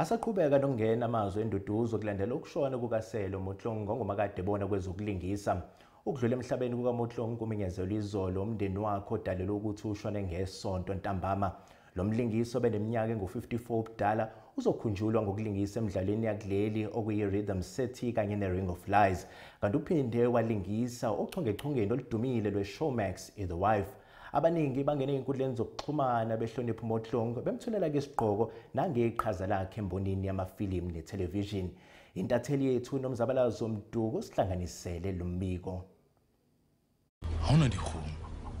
Asaqhubeka nokungena amazwi enduduzo kulandela ukushona kukaSelo Motlong ngomakade bona kwezokulingisa. Ukudlula emhlabeni kukaMotlong kuminyezelwe izolo umndeni wakhe odalelwe ukuthi ushone ngesonto ntambama. Lo mlingisi obeneminyaka engu-54 ubudala uzokhunjulwa ngokulingisa emidlalweni yakuleli okuyi-Rhythm City kanye ne-Ring of Lies. Kanti uphinde walingisa ochungechungeni oludumile lwe-Showmax i-The Wife abaningi bangene ey'nkundleni zokuxhumana behlonipha umotlong bemthulela-ke isigqoko nangeqhaza lakhe embonini yamafilimu nethelevishini intatheli yethu nomzabalazo mduko sihlanganisele lo mbiko awunandihuma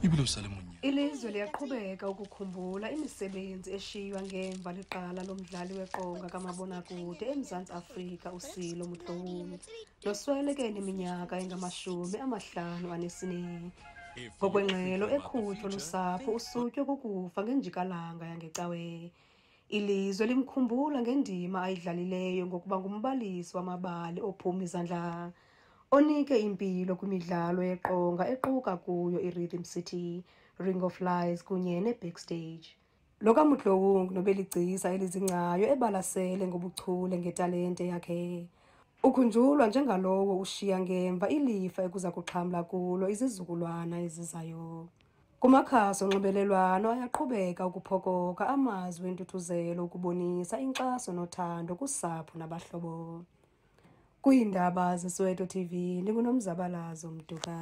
ibile usale munye ilizwe liyaqhubeka ukukhumbula imisebenzi eshiywa ngemva liqala lomdlali weqonga kamabonakude emzantsi afrika usilo mutlowu nosweleke neminyaka engamashumi amahlanu anesine ngokwengxelo ekhutshwa lusapho usutywe kukufa ngenjikalanga yangecawe ilizwe limkhumbula ngendima ayidlalileyo ngokuba ngumbalisi wamabali ophuma izandla onike impilo kwimidlalo yeqonga equka kuyo i-rhythm city ring of lies kunye ne-backstage lokamudlowungu nobeligcisa elizingcayo ebalasele ngobuchule ngetalente yakhe ukhunjulwa njengalowo ushiya ngemva ilifa ekuza kuxhamla kulo izizukulwana ezizayo kumakhasi onxibelelwano ayaqhubeka ukuphokoka amazwi entuthuzelo ukubonisa inkxaso nothando kusapho nabahlobo kwiindaba zesoweto tv ndingunomzabalazo mduka